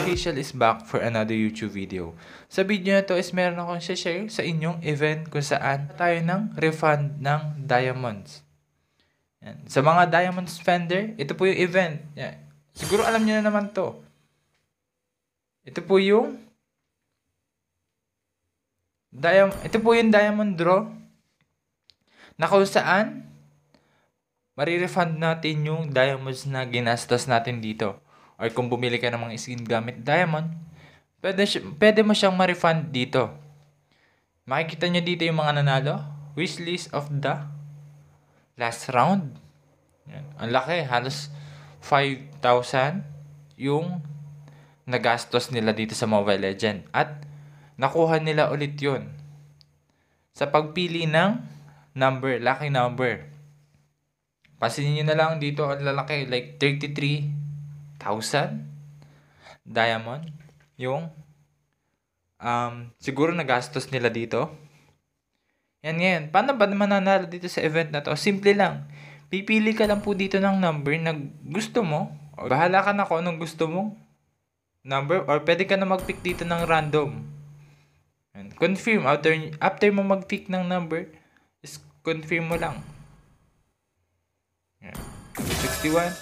Official is back for another YouTube video. Sa video na to is meron akong share sa inyong event kung saan tayo ng refund ng diamonds. Yan. Sa mga diamond spender, ito po yung event. Yan. Siguro alam niyo na naman to. Ito po yung Diam ito po yung diamond draw na kung saan marirefund natin yung diamonds na ginastos natin dito. Or kung bumili ka ng mga skin gamit diamond, pwede, pwede mo siyang ma-refund dito. Makikita nyo dito yung mga nanalo. Wishlist of the last round. Yan. Ang laki, halos 5,000 yung nagastos nila dito sa Mobile Legend. At nakuha nila ulit yun sa pagpili ng number, lucky number. Pasinin nyo na lang dito ang lalaki, like 33,000 diamond. Yung, um, siguro nagastos nila dito. Yan ngayon, paano ba mananalo dito sa event na to? Simple lang. Pipili ka lang po dito ng number na gusto mo. bahala ka na kung anong gusto mong number. Or pwede ka na mag-pick dito ng random. And Confirm after, after mo mag-pick ng number is confirm mo lang. Yan. 61.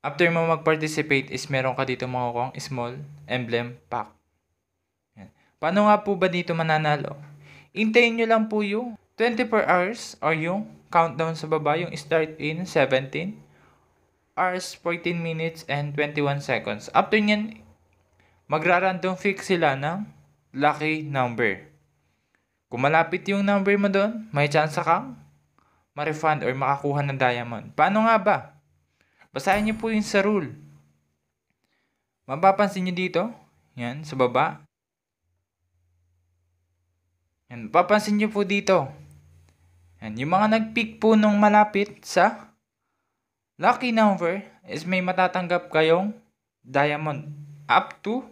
After mo mag-participate is meron ka dito mga kong small emblem pack. Paano nga po ba dito mananalo? Intayin nyo lang po yung 24 hours or yung countdown sa baba, yung start in 17 hours, 14 minutes, and 21 seconds. After nyan, magra-random fix sila ng lucky number. Kung malapit yung number mo doon, may chance kang ma-refund or makakuha ng diamond. Paano nga ba? Basahin niyo po yung sa rule. Mapapansin niyo dito, yan, sa baba. Yan, papansin niyo po dito. Yan, yung mga nag-pick po nung malapit sa lucky number is may matatanggap kayong diamond up to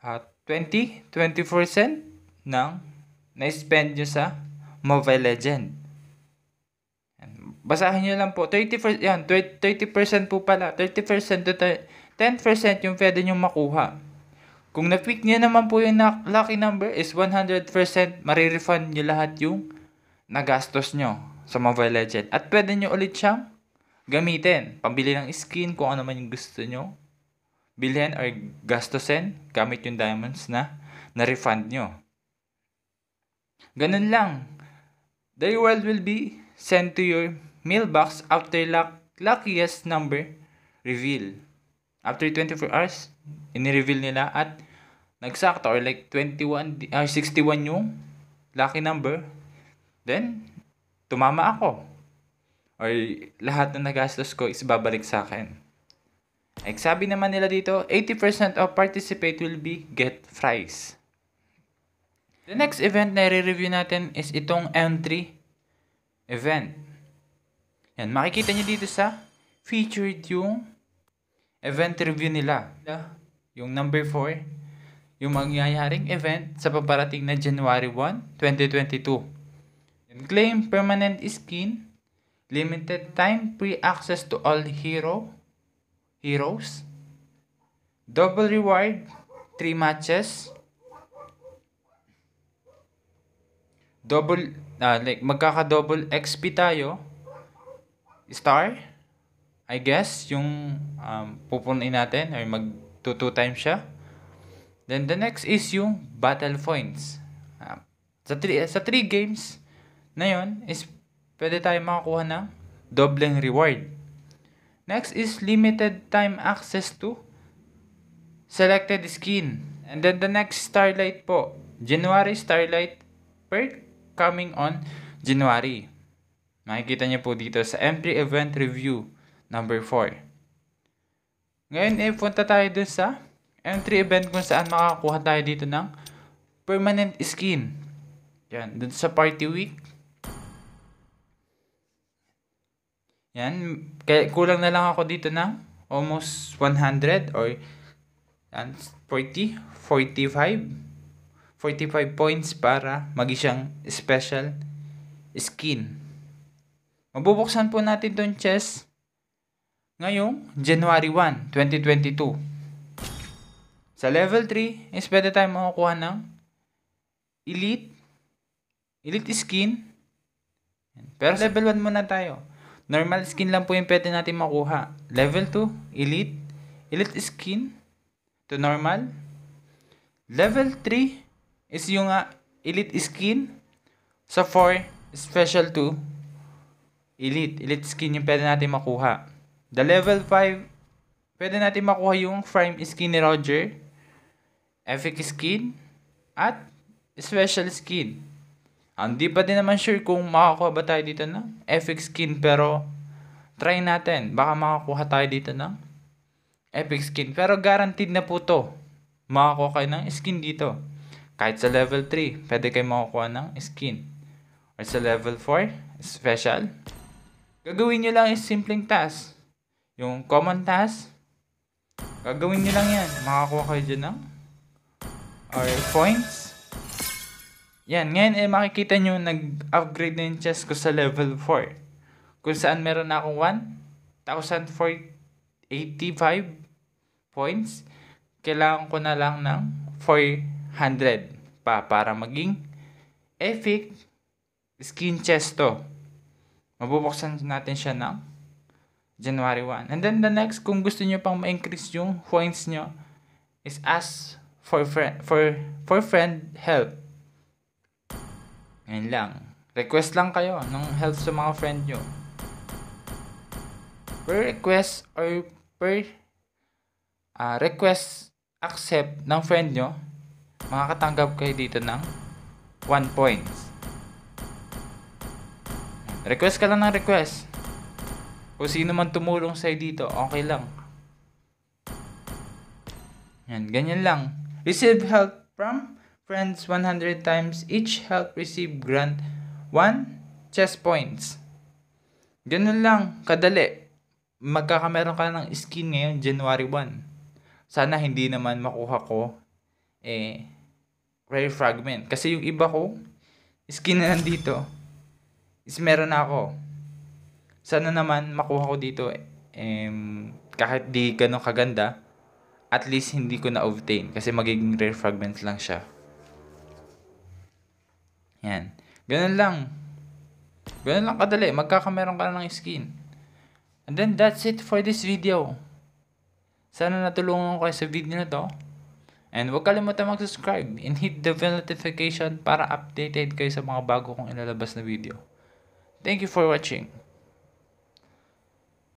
uh, ah, 20, cent ng na-spend nyo sa Mobile Legend. Basahin nyo lang po. 30%, yan, 30% po pala. 30% to 10% yung pwede nyo makuha. Kung na-pick nyo naman po yung lucky number is 100%, marirefund nyo lahat yung nagastos nyo sa Mobile Legend. At pwede nyo ulit siyang gamitin. Pambili ng skin kung ano man yung gusto nyo. Bilhin or gastusin gamit yung diamonds na na-refund nyo. Ganun lang. The reward will be sent to your mailbox after luck luckiest number reveal. After 24 hours, ini-reveal nila at nagsakto or like 21 uh, 61 yung lucky number. Then, tumama ako. Or lahat ng nagastos ko is babalik sa akin. Like sabi naman nila dito, 80% of participate will be get fries. The next event na i-review natin is itong entry event. Yan, makikita nyo dito sa featured yung event review nila. Yung number 4, yung mangyayaring event sa paparating na January 1, 2022. And claim permanent skin, limited time free access to all hero, heroes, double reward, 3 matches, double, ah, like, magkaka-double XP tayo. Star, I guess, yung um, pupunin natin or mag 2 times siya. Then the next is yung battle points. Ah, sa 3 sa 3 games na yon is pwede tayo makakuha ng dobleng reward. Next is limited time access to selected skin. And then the next Starlight po, January Starlight perk coming on January. Makikita niyo po dito sa M3 Event Review number 4. Ngayon, eh, punta tayo dun sa M3 event kung saan makakuha tayo dito ng permanent skin. Yan, dun sa party week. Yan, kaya kulang na lang ako dito ng almost 100 or 40, 45. 45 points para magi siyang special skin. Mabubuksan po natin tong chest ngayong January 1, 2022. Sa level 3 is pwede tayong makukuha ng elite, elite skin. Pero level 1 muna tayo. Normal skin lang po yung pwede natin makuha. Level 2, elite, elite skin to normal. Level 3, is yung uh, elite skin. Sa 4, special 2, elite. Elite skin yung pwede natin makuha. The level 5, pwede natin makuha yung prime skin ni Roger. Epic skin. At special skin. Ah, hindi pa din naman sure kung makakuha ba tayo dito ng epic skin pero try natin. Baka makakuha tayo dito ng epic skin. Pero guaranteed na po to. Makakuha kayo ng skin dito. Kahit sa level 3, pwede kayo makukuha ng skin. Or sa level 4, special. Gagawin nyo lang is simpleng task. Yung common task, gagawin nyo lang yan. Makakuha kayo dyan ng or points. Yan, ngayon eh makikita nyo nag-upgrade na yung chest ko sa level 4. Kung saan meron na akong 1,485 points. Kailangan ko na lang ng 4 100 pa para maging epic skin chest to. Mabubuksan natin siya ng January 1. And then the next, kung gusto nyo pang ma-increase yung points nyo, is ask for friend, for, for friend help. Ngayon lang. Request lang kayo ng help sa mga friend nyo. Per request or per uh, request accept ng friend nyo, makakatanggap kayo dito ng 1 points. Request ka lang ng request. Kung sino man tumulong sa'yo dito, okay lang. Yan, ganyan lang. Receive help from friends 100 times. Each help receive grant 1 chess points. Ganun lang, kadali. Magkakameron ka ng skin ngayon, January 1. Sana hindi naman makuha ko eh, rare fragment. Kasi yung iba ko, skin na lang dito, is meron na ako. Sana naman makuha ko dito, eh, kahit di ganun kaganda, at least hindi ko na-obtain. Kasi magiging rare fragment lang siya. Yan. Ganun lang. Ganun lang kadali. Magkakameron ka na ng skin. And then that's it for this video. Sana natulungan ko kayo sa video na to. And huwag kalimutan mag-subscribe and hit the bell notification para updated kayo sa mga bago kong inalabas na video. Thank you for watching.